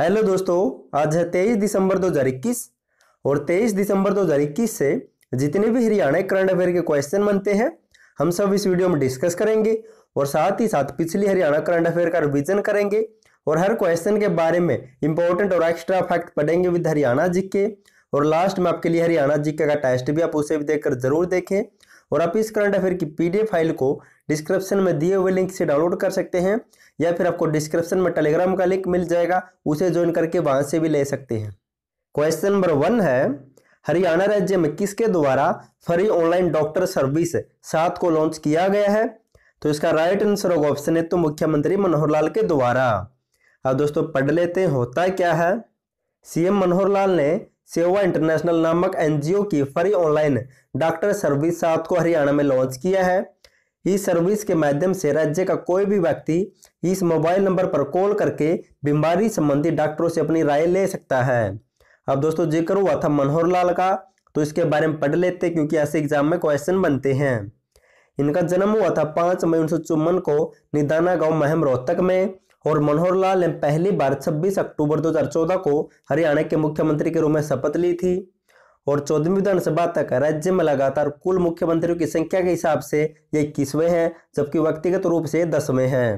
hello दोस्तों आज है तेईस दिसंबर 2021 और तेईस दिसंबर 2021 से जितने भी हरियाणा करंट अफेयर के क्वेश्चन बनते हैं हम सब इस वीडियो में डिस्कस करेंगे और साथ ही साथ पिछली हरियाणा करंट अफेयर का रिविजन करेंगे और हर क्वेश्चन के बारे में इंपॉर्टेंट और एक्स्ट्रा फैक्ट पढ़ेंगे विद हरियाणा जी के और लास्ट में आपके लिए हरियाणा जी का टेस्ट भी आप उसे भी देखकर जरूर देखें और आप इस करंट अफेयर की पीडीएफ फाइल को डिस्क्रिप्शन में दिए हुए लिंक से डाउनलोड कर सकते हैं या फिर आपको डिस्क्रिप्शन में टेलीग्राम का लिंक मिल जाएगा उसे ज्वाइन करके वहाँ से भी ले सकते हैं क्वेश्चन नंबर वन है हरियाणा राज्य में किसके द्वारा फ्री ऑनलाइन डॉक्टर सर्विस सात को लॉन्च किया गया है तो इसका राइट आंसर होगा ऑप्शन है तो मुख्यमंत्री मनोहर लाल के द्वारा अब दोस्तों पढ़ लेते हैं होता क्या है सीएम मनोहर लाल ने सेवा इंटरनेशनल नामक एनजीओ की फ्री ऑनलाइन डॉक्टर सर्विस सात को हरियाणा में लॉन्च किया है इस सर्विस के माध्यम से राज्य का कोई भी व्यक्ति इस मोबाइल नंबर पर कॉल करके बीमारी संबंधी डॉक्टरों से अपनी राय ले सकता है अब दोस्तों जिक्र हुआ था मनोहर लाल का तो इसके बारे में पढ़ लेते क्योंकि ऐसे एग्जाम में क्वेश्चन बनते हैं इनका जन्म हुआ था पाँच मई उन्नीस को निदाना गांव महम रोहतक में और मनोहर लाल ने पहली बार 26 अक्टूबर 2014 को हरियाणा के मुख्यमंत्री के रूप में शपथ ली थी और चौदहवीं विधानसभा तक राज्य में लगातार कुल मुख्यमंत्रियों की संख्या के हिसाब से ये इक्कीसवें हैं जबकि व्यक्तिगत रूप से दसवें हैं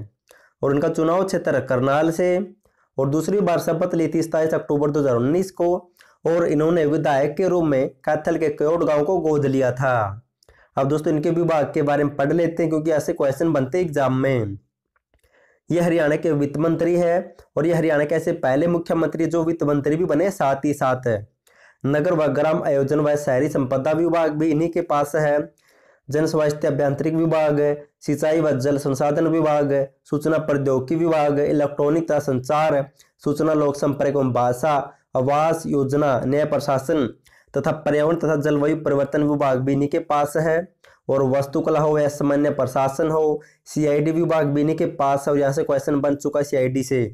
और इनका चुनाव क्षेत्र करनाल से और दूसरी बार शपथ ली थी सताईस अक्टूबर 2019 को और इन्होंने विधायक के रूप में कैथल के कयोट गांव को गोद लिया था अब दोस्तों इनके विभाग के बारे में पढ़ लेते हैं क्योंकि ऐसे क्वेश्चन बनते हैं एग्जाम में ये हरियाणा के वित्त मंत्री है और ये हरियाणा के ऐसे पहले मुख्यमंत्री जो वित्त मंत्री भी बने साथ ही साथ है नगर व ग्राम आयोजन व शहरी संपदा विभाग भी इन्हीं के पास है जन स्वास्थ्य अभियांत्रिक विभाग सिंचाई व जल संसाधन विभाग सूचना प्रौद्योगिकी विभाग इलेक्ट्रॉनिक तथा संचार सूचना लोक संपर्क एवं भाषा आवास योजना न्याय प्रशासन तथा पर्यावरण तथा जलवायु परिवर्तन विभाग भी इन्हीं के पास है और वस्तुकला हो या सामान्य प्रशासन हो सीआईडी विभाग भी इन्हीं के पास है और यहाँ से क्वेश्चन बन चुका है सीआईडी से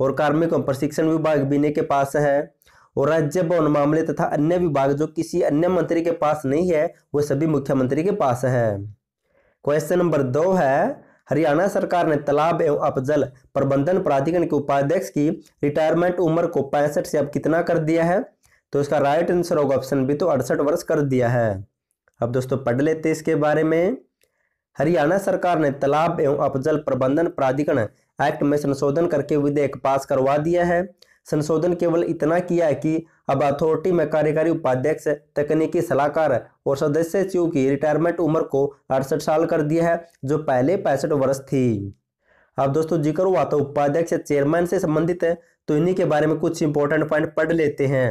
और कार्मिक एवं प्रशिक्षण विभाग भी इन्हीं के पास है और राज्य भवन मामले तथा अन्य विभाग जो किसी अन्य मंत्री के पास नहीं है वो सभी मुख्यमंत्री के पास है क्वेश्चन नंबर दो है हरियाणा सरकार ने तालाब एवं अपजल प्रबंधन प्राधिकरण के उपाध्यक्ष की रिटायरमेंट उम्र को पैंसठ से अब कितना कर दिया है तो इसका राइट आंसर होगा ऑप्शन बी तो अड़सठ वर्ष कर दिया है अब दोस्तों पढ़ लेते इसके बारे में हरियाणा सरकार ने तालाब एवं अपजल प्रबंधन प्राधिकरण एक्ट में संशोधन करके विधेयक पास करवा दिया है संशोधन केवल इतना किया है कि अब अथॉरिटी में कार्यकारी उपाध्यक्ष तकनीकी सलाहकार और सदस्य सचिव की रिटायरमेंट उम्र को अड़सठ साल कर दिया है जो पहले पैंसठ वर्ष थी अब दोस्तों जिक्र हुआ तो उपाध्यक्ष चेयरमैन से संबंधित है तो इन्हीं के बारे में कुछ इंपॉर्टेंट पॉइंट पढ़ लेते हैं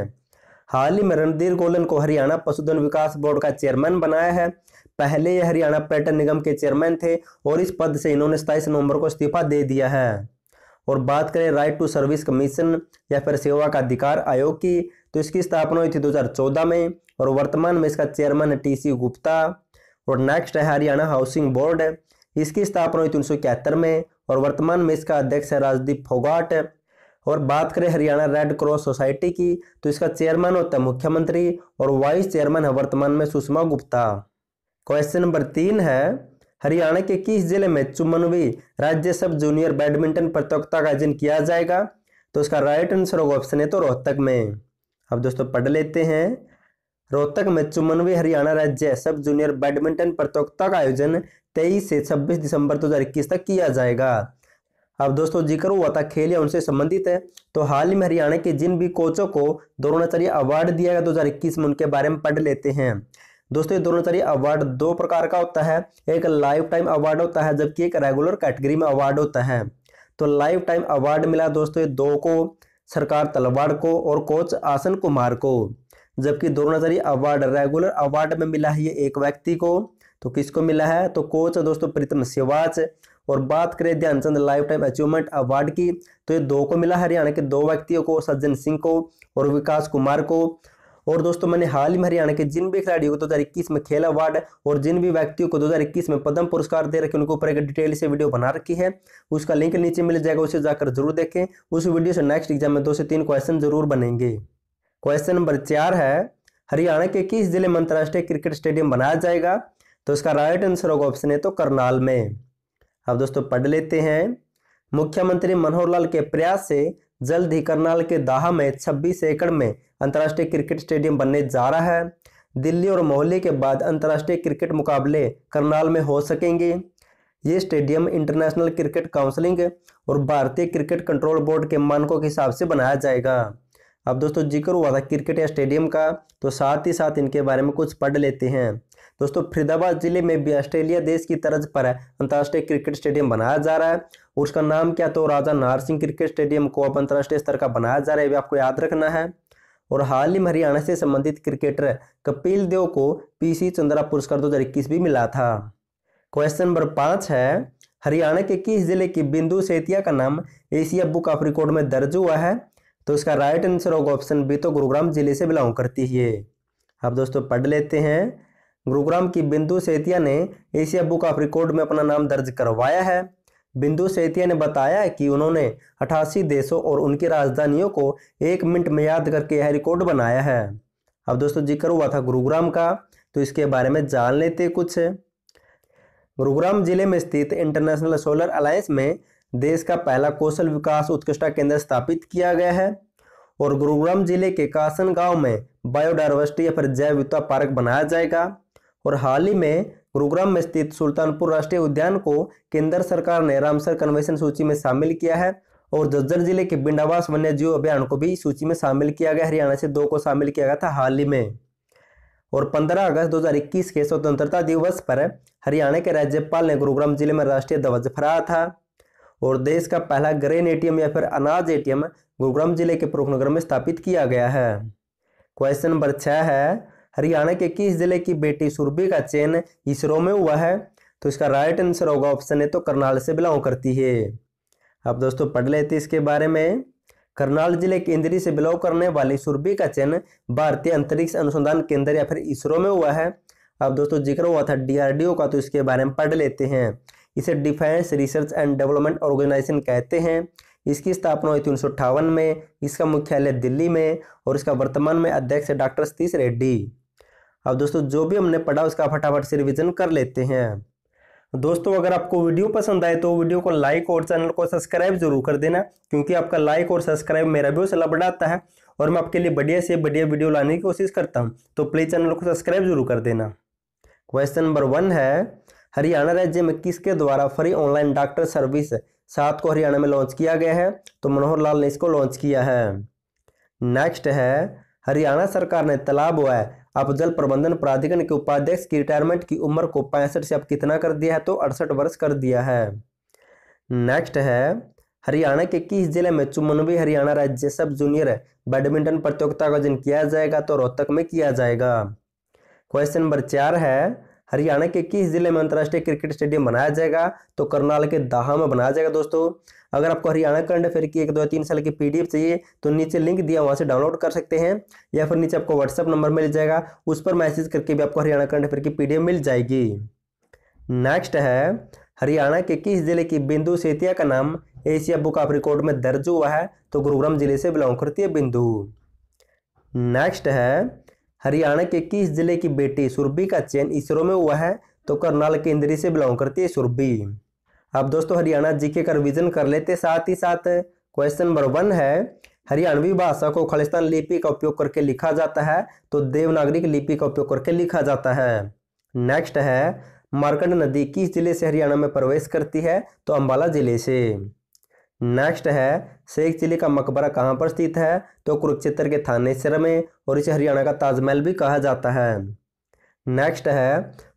हाल ही में रणधीर गोलन को हरियाणा पशुधन विकास बोर्ड का चेयरमैन बनाया है पहले ये हरियाणा पर्यटन निगम के चेयरमैन थे और इस पद से इन्होंने सताईस नवंबर को इस्तीफा दे दिया है और बात करें राइट टू सर्विस कमीशन या फिर सेवा का अधिकार आयोग की तो इसकी स्थापना हुई थी 2014 में और वर्तमान में इसका चेयरमैन है टी गुप्ता और नेक्स्ट है हरियाणा हाउसिंग बोर्ड इसकी स्थापना हुई थी उन्नीस में और वर्तमान में इसका अध्यक्ष है राजदीप फोगाट और बात करें हरियाणा रेड क्रॉस सोसाइटी की तो इसका चेयरमैन होता है मुख्यमंत्री और वाइस चेयरमैन है वर्तमान में सुषमा गुप्ता क्वेश्चन नंबर तीन है हरियाणा के किस जिले में चुमनवी राज्य सब जूनियर बैडमिंटन प्रतियोगिता का आयोजन किया जाएगा तो उसका राइट आंसर होगा ऑप्शन है तो रोहतक में अब दोस्तों पढ़ लेते हैं रोहतक में चुमनवी हरियाणा राज्य सब जूनियर बैडमिंटन प्रतियोगिता का आयोजन तेईस से छब्बीस दिसंबर दो तक किया जाएगा अब दोस्तों जिक्र हुआ था खेल या उनसे संबंधित है तो हाल ही में हरियाणा के जिन भी कोचों को द्रोणाचार्य अवार्ड दिया गया दो में उनके बारे में पढ़ लेते हैं दोस्तों ये दोनों तरह अवार्ड दो प्रकार का होता है एक लाइफ टाइम अवार्ड होता है जबकि एक रेगुलर कैटेगरी में अवार्ड होता है तो लाइफ टाइम अवार्ड मिला दोस्तों ये दो को सरकार तलवाड़ को और कोच आसन कुमार को जबकि द्रोणाचार्य अवार्ड रेगुलर अवार्ड में मिला है ये एक व्यक्ति को तो किसको मिला है तो कोच दोस्तों प्रीतम सिवाच और बात करें Dhyan Chand life time achievement award की तो ये दो को मिला हरियाणा के दो व्यक्तियों को सज्जन सिंह को और विकास कुमार को और दोस्तों मैंने हाल ही में हरियाणा के जिन भी खिलाड़ियों को दो हजार इक्कीस में खेल अवार्ड और जिन भी व्यक्तियों को दो हजार इक्कीस में पद्म पुरस्कार दे रखे उनके ऊपर एक डिटेल से वीडियो बना रखी है उसका लिंक नीचे मिल जाएगा उसे जाकर जरूर देखें उस वीडियो से नेक्स्ट एग्जाम में दो से तीन क्वेश्चन जरूर बनेंगे क्वेश्चन नंबर चार है हरियाणा के किस जिले में अंतर्राष्ट्रीय क्रिकेट स्टेडियम बनाया जाएगा तो इसका राइट आंसर होगा ऑप्शन है तो करनाल में अब दोस्तों पढ़ लेते हैं मुख्यमंत्री मनोहर लाल के प्रयास से जल्द ही करनाल के दाहा में छब्बीस एकड़ में अंतर्राष्ट्रीय क्रिकेट स्टेडियम बनने जा रहा है दिल्ली और मोहल्ले के बाद अंतर्राष्ट्रीय क्रिकेट मुकाबले करनाल में हो सकेंगे ये स्टेडियम इंटरनेशनल क्रिकेट काउंसलिंग और भारतीय क्रिकेट कंट्रोल बोर्ड के मानकों के हिसाब से बनाया जाएगा अब दोस्तों जिक्र हुआ था क्रिकेट स्टेडियम का तो साथ ही साथ इनके बारे में कुछ पढ़ लेते हैं दोस्तों फरीदाबाद जिले में भी ऑस्ट्रेलिया देश की तर्ज पर अंतर्राष्ट्रीय क्रिकेट स्टेडियम बनाया जा रहा है और उसका नाम क्या तो राजा नार सिंह क्रिकेट स्टेडियम को अब अंतर्राष्ट्रीय स्तर का बनाया जा रहा है आपको याद रखना है और हाल ही में हरियाणा से संबंधित क्रिकेटर कपिल देव को पीसी चंद्रा पुरस्कार 2021 भी मिला था क्वेश्चन नंबर पाँच है हरियाणा के किस जिले की बिंदु सेतिया का नाम एशिया बुक ऑफ रिकॉर्ड में दर्ज हुआ है तो इसका राइट आंसर होगा ऑप्शन बी तो गुरुग्राम जिले से बिलोंग करती है अब दोस्तों पढ़ लेते हैं गुरुग्राम की बिंदु सेतिया ने एशिया बुक ऑफ रिकॉर्ड में अपना नाम दर्ज करवाया है बिंदु सेतिया ने बताया कि उन्होंने अठासी देशों और उनकी राजधानियों को एक मिनट में याद करके यह रिकॉर्ड बनाया है अब दोस्तों जिक्र हुआ था गुरुग्राम का तो इसके बारे में जान लेते कुछ गुरुग्राम जिले में स्थित इंटरनेशनल सोलर अलायंस में देश का पहला कौशल विकास उत्कृष्टता केंद्र स्थापित किया गया है और गुरुग्राम जिले के कासन गांव में बायोडाइवर्सिटी या फिर जैव विविधता पार्क बनाया जाएगा और हाल ही में गुरुग्राम में स्थित सुल्तानपुर राष्ट्रीय उद्यान को केंद्र सरकार ने रामसर कन्वेंशन सूची में शामिल किया है और जज्जर जिले के बिंडावास वन्य जीव अभियान को भी सूची में शामिल किया गया हरियाणा से दो को शामिल किया गया था हाल ही में और 15 अगस्त 2021 के स्वतंत्रता दिवस पर हरियाणा के राज्यपाल ने गुरुग्राम जिले में राष्ट्रीय ध्वज फहराया था और देश का पहला ग्रेन एटीएम या फिर अनाज एटीएम गुरुग्राम जिले के प्रमुख नगर में स्थापित किया गया है क्वेश्चन नंबर छः है हरियाणा के किस जिले की बेटी सुरभि का चयन इसरो में हुआ है तो इसका राइट आंसर होगा ऑप्शन है तो करनाल से बिलोंग करती है अब दोस्तों पढ़ लेते इसके बारे में करनाल जिले के इंद्री से बिलोंग करने वाली सुरभि का चयन भारतीय अंतरिक्ष अनुसंधान केंद्र या फिर इसरो में हुआ है अब दोस्तों जिक्र हुआ था डीआरडीओ का तो इसके बारे में पढ़ लेते हैं इसे defence research and development organisation कहते हैं इसकी स्थापना हुई थी उन्नीस में इसका मुख्यालय दिल्ली में और इसका वर्तमान में अध्यक्ष है डॉक्टर सतीश रेड्डी अब दोस्तों जो भी हमने पढ़ा उसका फटाफट से रिविजन कर लेते हैं दोस्तों अगर आपको वीडियो पसंद आए तो वीडियो को लाइक और चैनल को सब्सक्राइब जरूर कर देना क्योंकि आपका लाइक और सब्सक्राइब मेरा भी हौसला बढ़ाता है और मैं आपके लिए बढ़िया से बढ़िया वीडियो लाने की कोशिश करता हूँ तो प्लीज़ चैनल को सब्सक्राइब जरूर कर देना क्वेश्चन नंबर वन है हरियाणा राज्य में किसके द्वारा फ्री ऑनलाइन डॉक्टर सर्विस सात को हरियाणा में लॉन्च किया गया है तो मनोहर लाल ने इसको लॉन्च किया है नेक्स्ट है हरियाणा सरकार ने तालाब व अब जल प्रबंधन प्राधिकरण के उपाध्यक्ष की रिटायरमेंट की उम्र को पैंसठ से अब कितना कर दिया है तो अड़सठ वर्ष कर दिया है नेक्स्ट है हरियाणा के किस जिले में चुमनवी हरियाणा राज्य सब जूनियर बैडमिंटन प्रतियोगिता का आयोजन किया जाएगा तो रोहतक में किया जाएगा क्वेश्चन नंबर चार है हरियाणा के किस जिले में अंतर्राष्ट्रीय क्रिकेट स्टेडियम बनाया जाएगा तो करनाल के दाहा में बनाया जाएगा दोस्तों अगर आपको हरियाणा करंट अफेयर की एक दो तीन साल की पीडीएफ चाहिए तो नीचे लिंक दिया वहाँ से डाउनलोड कर सकते हैं या फिर नीचे आपको व्हाट्सअप नंबर मिल जाएगा उस पर मैसेज करके भी आपको हरियाणा करंट अफेयर की पीडीएफ मिल जाएगी नेक्स्ट है हरियाणा के किस जिले की बिंदु सेतिया का नाम एशिया बुक ऑफ रिकॉर्ड में दर्ज हुआ है तो गुरुग्राम जिले से बिलोंग करती है बिंदु नेक्स्ट है हरियाणा के किस जिले की बेटी सुरभि का चयन इसरो में हुआ है तो करनाल केंद्रीय से बिलोंग करती है सुरभि अब दोस्तों हरियाणा जीके का रिविजन कर लेते साथ ही साथ क्वेश्चन नंबर वन है हरियाणवी भाषा को खालिस्तान लिपि का उपयोग करके लिखा जाता है तो देवनागरी लिपि का उपयोग करके लिखा जाता है नेक्स्ट है मार्कंड नदी किस जिले से हरियाणा में प्रवेश करती है तो अम्बाला जिले से नेक्स्ट है शेख जिले का मकबरा कहाँ पर स्थित है तो कुरुक्षेत्र के थानेसर में और इसे हरियाणा का ताजमहल भी कहा जाता है नेक्स्ट है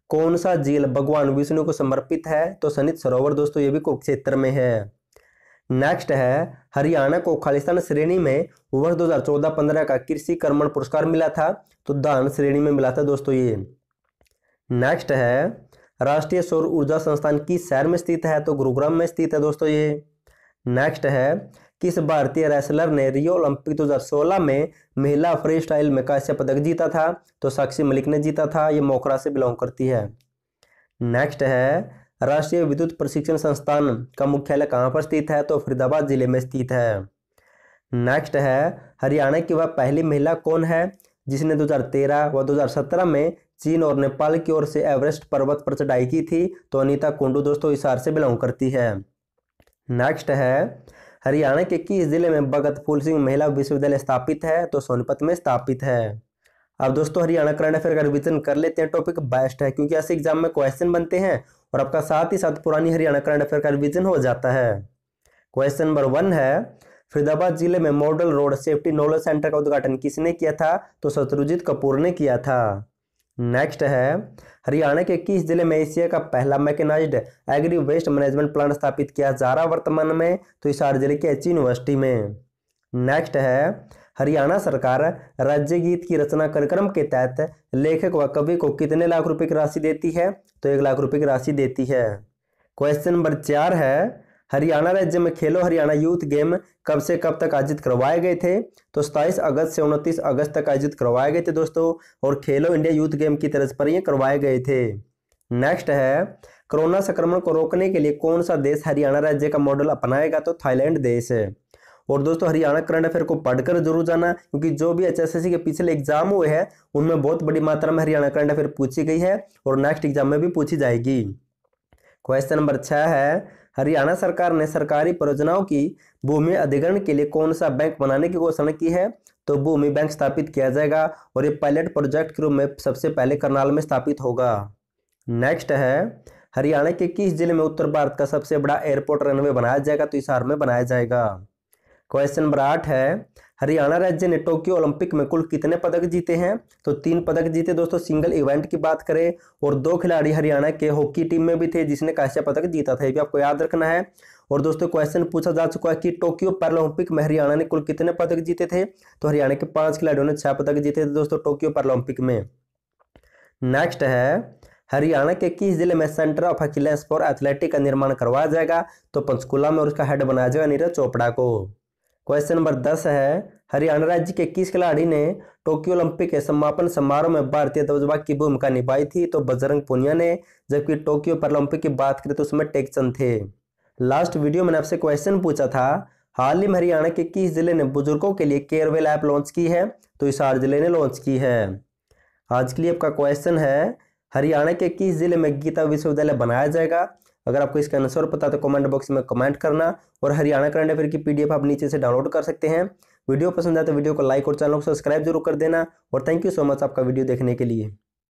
कौन सा झील भगवान विष्णु को समर्पित है तो सनित सरोवर दोस्तों ये भी कुरुक्षेत्र में है नेक्स्ट है हरियाणा को खालिस्तान श्रेणी में वर्ष 2014-15 का कृषि कर्मण पुरस्कार मिला था तो दान श्रेणी में मिला था दोस्तों ये नेक्स्ट है राष्ट्रीय सौर ऊर्जा संस्थान किस शहर में स्थित है तो गुरुग्राम में स्थित है दोस्तों ये नेक्स्ट है किस भारतीय रेसलर ने रियो ओलंपिक 2016 में महिला फ्री स्टाइल में कांस्य पदक जीता था तो साक्षी मलिक ने जीता था ये मोखरा से बिलोंग करती है नेक्स्ट है राष्ट्रीय विद्युत प्रशिक्षण संस्थान का मुख्यालय कहाँ पर स्थित है तो फरीदाबाद जिले में स्थित है नेक्स्ट है हरियाणा की वह पहली महिला कौन है जिसने 2013 व 2017 में चीन और नेपाल की ओर से एवरेस्ट पर्वत पर चढ़ाई की थी तो अनीता कुंडू दोस्तों इसार से बिलोंग करती है नेक्स्ट है हरियाणा के किस जिले में भगत फूल सिंह महिला विश्वविद्यालय स्थापित है तो सोनीपत में स्थापित है अब दोस्तों हरियाणा करंट अफेयर का रिविजन कर लेते हैं टॉपिक बेस्ट है क्योंकि ऐसे एग्जाम में क्वेश्चन बनते हैं और आपका साथ ही साथ पुरानी हरियाणा करंट अफेयर का रिविजन हो जाता है क्वेश्चन नंबर वन है फरीदाबाद जिले में model road safety knowledge centre का उद्घाटन किसने किया था तो शत्रुजीत कपूर ने किया था नेक्स्ट है हरियाणा के किस जिले में एशिया का पहला mechanised agri waste management plant स्थापित किया जा रहा वर्तमान में तो हिसार जिले की एच यूनिवर्सिटी में नेक्स्ट है हरियाणा सरकार राज्य गीत की रचना कार्यक्रम के तहत लेखक व कवि को कितने लाख रुपए की राशि देती है तो एक लाख रुपए की राशि देती है क्वेश्चन नंबर चार है हरियाणा राज्य में खेलो हरियाणा यूथ गेम कब से कब तक आयोजित करवाए गए थे तो सताईस अगस्त से उनतीस अगस्त तक आयोजित करवाए गए थे दोस्तों और खेलो इंडिया यूथ गेम की तर्ज पर ये करवाए गए थे नेक्स्ट है कोरोना संक्रमण को रोकने के लिए कौन सा देश हरियाणा राज्य का मॉडल अपनाएगा तो थाईलैंड देश है और दोस्तों हरियाणा करंट अफेयर को पढ़कर जरूर जाना क्योंकि जो भी एच के पिछले एग्जाम हुए हैं उनमें बहुत बड़ी मात्रा में हरियाणा करंट अफेयर पूछी गई है और नेक्स्ट एग्जाम में भी पूछी जाएगी क्वेश्चन नंबर छह है हरियाणा सरकार ने सरकारी परियोजनाओं की भूमि अधिग्रहण के लिए कौन सा बैंक बनाने की घोषणा की है तो भूमि बैंक स्थापित किया जाएगा और ये पायलट प्रोजेक्ट के रूप में सबसे पहले करनाल में स्थापित होगा नेक्स्ट है हरियाणा के किस जिले में उत्तर भारत का सबसे बड़ा एयरपोर्ट रनवे बनाया जाएगा तो इस में बनाया जाएगा क्वेश्चन नंबर आठ है हरियाणा राज्य ने टोक्यो ओलंपिक में कुल कितने पदक जीते हैं तो तीन पदक जीते दोस्तों सिंगल इवेंट की बात करें और दो खिलाड़ी हरियाणा के हॉकी टीम में भी थे जिसने कांस्य पदक जीता था ये भी आपको याद रखना है और दोस्तों क्वेश्चन पूछा जा चुका है कि टोक्यो पैरोलंपिक में हरियाणा ने कुल कितने पदक जीते थे तो हरियाणा के पांच खिलाड़ियों ने छह पदक जीते थे दोस्तों टोक्यो पैरोलंपिक में नेक्स्ट है हरियाणा के किस जिले में centre of excellence for athletic का निर्माण करवाया जाएगा तो पंचकुला में उसका हेड बनाया जाएगा नीरज चोपड़ा को क्वेश्चन नंबर दस है हरियाणा राज्य के किस खिलाड़ी ने टोक्यो ओलंपिक के समापन समारोह में भारतीय ध्वजवाहक की भूमिका निभाई थी तो बजरंग पुनिया ने जबकि टोक्यो पैरालंपिक की बात करें तो उसमें टेकचंद थे लास्ट वीडियो मैंने आपसे क्वेश्चन पूछा था हाल ही में हरियाणा के किस जिले ने बुजुर्गों के लिए केयरवेल ऐप लॉन्च की है तो हिसार जिले ने लॉन्च की है आज के लिए आपका क्वेश्चन है हरियाणा के किस जिले में गीता विश्वविद्यालय बनाया जाएगा अगर आपको इसका आंसर पता तो कमेंट बॉक्स में कमेंट करना और हरियाणा करंट अफेयर की पीडीएफ आप नीचे से डाउनलोड कर सकते हैं वीडियो पसंद आए तो वीडियो को लाइक और चैनल को सब्सक्राइब जरूर कर देना और थैंक यू सो मच आपका वीडियो देखने के लिए